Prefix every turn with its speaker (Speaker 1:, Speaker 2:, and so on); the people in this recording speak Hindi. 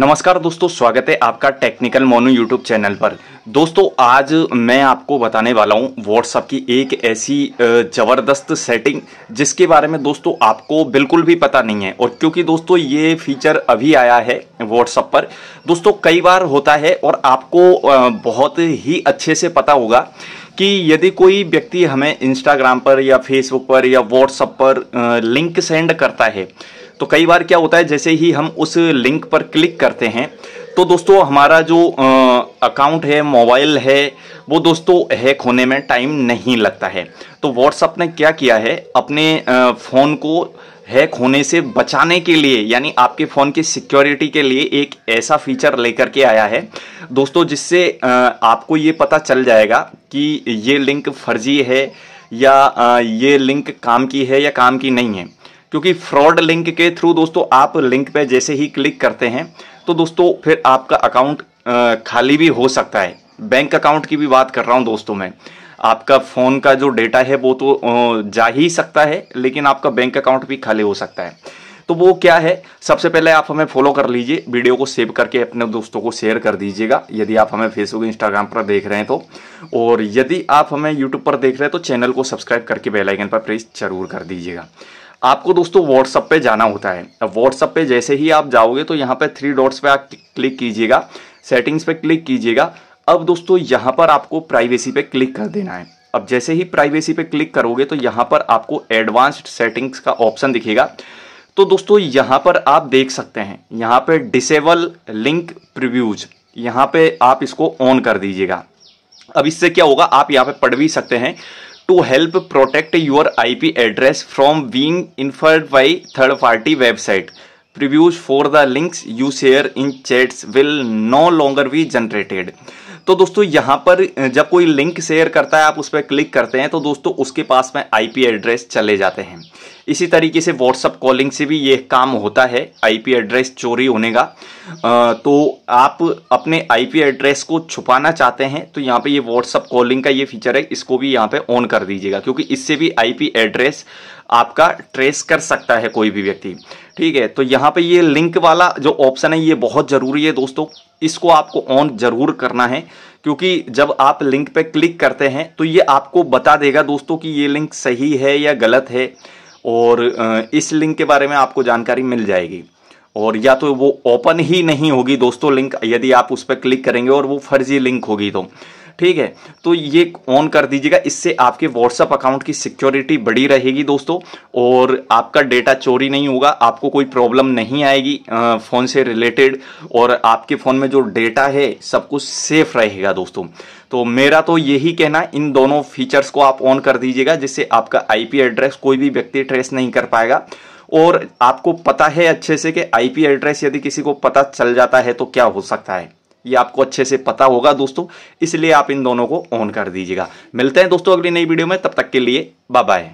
Speaker 1: नमस्कार दोस्तों स्वागत है आपका टेक्निकल मोनू यूट्यूब चैनल पर दोस्तों आज मैं आपको बताने वाला हूं व्हाट्सअप की एक ऐसी ज़बरदस्त सेटिंग जिसके बारे में दोस्तों आपको बिल्कुल भी पता नहीं है और क्योंकि दोस्तों ये फीचर अभी आया है व्हाट्सअप पर दोस्तों कई बार होता है और आपको बहुत ही अच्छे से पता होगा कि यदि कोई व्यक्ति हमें इंस्टाग्राम पर या फेसबुक पर या व्हाट्सअप पर लिंक सेंड करता है तो कई बार क्या होता है जैसे ही हम उस लिंक पर क्लिक करते हैं तो दोस्तों हमारा जो अकाउंट है मोबाइल है वो दोस्तों हैक होने में टाइम नहीं लगता है तो व्हाट्सअप ने क्या किया है अपने फ़ोन को हैक होने से बचाने के लिए यानी आपके फ़ोन की सिक्योरिटी के लिए एक ऐसा फीचर लेकर के आया है दोस्तों जिससे आपको ये पता चल जाएगा कि ये लिंक फर्जी है या ये लिंक काम की है या काम की नहीं है क्योंकि फ्रॉड लिंक के थ्रू दोस्तों आप लिंक पे जैसे ही क्लिक करते हैं तो दोस्तों फिर आपका अकाउंट खाली भी हो सकता है बैंक अकाउंट की भी बात कर रहा हूँ दोस्तों मैं आपका फ़ोन का जो डेटा है वो तो जा ही सकता है लेकिन आपका बैंक अकाउंट भी खाली हो सकता है तो वो क्या है सबसे पहले आप हमें फॉलो कर लीजिए वीडियो को सेव करके अपने दोस्तों को शेयर कर दीजिएगा यदि आप हमें फेसबुक इंस्टाग्राम पर देख रहे हैं तो और यदि आप हमें यूट्यूब पर देख रहे हैं तो चैनल को सब्सक्राइब करके बेलाइकन पर प्रेस जरूर कर दीजिएगा आपको दोस्तों व्हाट्सअप पे जाना होता है अब व्हाट्सअप पे जैसे ही आप जाओगे तो यहाँ पे थ्री डॉट्स पे आप क्लिक कीजिएगा सेटिंग्स पे क्लिक कीजिएगा अब दोस्तों यहाँ पर आपको प्राइवेसी पे क्लिक कर देना है अब जैसे ही प्राइवेसी पे क्लिक करोगे तो यहाँ पर आपको एडवांस्ड सेटिंग्स का ऑप्शन दिखेगा तो दोस्तों यहाँ पर आप देख सकते हैं यहाँ पर डिसेबल लिंक प्रिव्यूज यहाँ पे आप इसको ऑन कर दीजिएगा अब इससे क्या होगा आप यहाँ पे पढ़ भी सकते हैं to help protect your IP address from being inferred by third-party website. Previews for the links you share in chats will no longer be generated. तो दोस्तों यहाँ पर जब कोई लिंक शेयर करता है आप उस पर क्लिक करते हैं तो दोस्तों उसके पास में आईपी एड्रेस चले जाते हैं इसी तरीके से व्हाट्सअप कॉलिंग से भी ये काम होता है आईपी एड्रेस चोरी होने का तो आप अपने आईपी एड्रेस को छुपाना चाहते हैं तो यहाँ पे ये व्हाट्सअप कॉलिंग का ये फीचर है इसको भी यहाँ पे ऑन कर दीजिएगा क्योंकि इससे भी आईपी एड्रेस आपका ट्रेस कर सकता है कोई भी व्यक्ति ठीक है तो यहाँ पे ये लिंक वाला जो ऑप्शन है ये बहुत ज़रूरी है दोस्तों इसको आपको ऑन जरूर करना है क्योंकि जब आप लिंक पे क्लिक करते हैं तो ये आपको बता देगा दोस्तों कि ये लिंक सही है या गलत है और इस लिंक के बारे में आपको जानकारी मिल जाएगी और या तो वो ओपन ही नहीं होगी दोस्तों लिंक यदि आप उस पर क्लिक करेंगे और वो फर्जी लिंक होगी तो ठीक है तो ये ऑन कर दीजिएगा इससे आपके व्हाट्सअप अकाउंट की सिक्योरिटी बड़ी रहेगी दोस्तों और आपका डेटा चोरी नहीं होगा आपको कोई प्रॉब्लम नहीं आएगी फ़ोन से रिलेटेड और आपके फ़ोन में जो डेटा है सब कुछ सेफ रहेगा दोस्तों तो मेरा तो यही कहना इन दोनों फीचर्स को आप ऑन कर दीजिएगा जिससे आपका आईपी एड्रेस कोई भी व्यक्ति ट्रेस नहीं कर पाएगा और आपको पता है अच्छे से कि आईपी एड्रेस यदि किसी को पता चल जाता है तो क्या हो सकता है ये आपको अच्छे से पता होगा दोस्तों इसलिए आप इन दोनों को ऑन कर दीजिएगा मिलते हैं दोस्तों अगली नई वीडियो में तब तक के लिए बाय बाय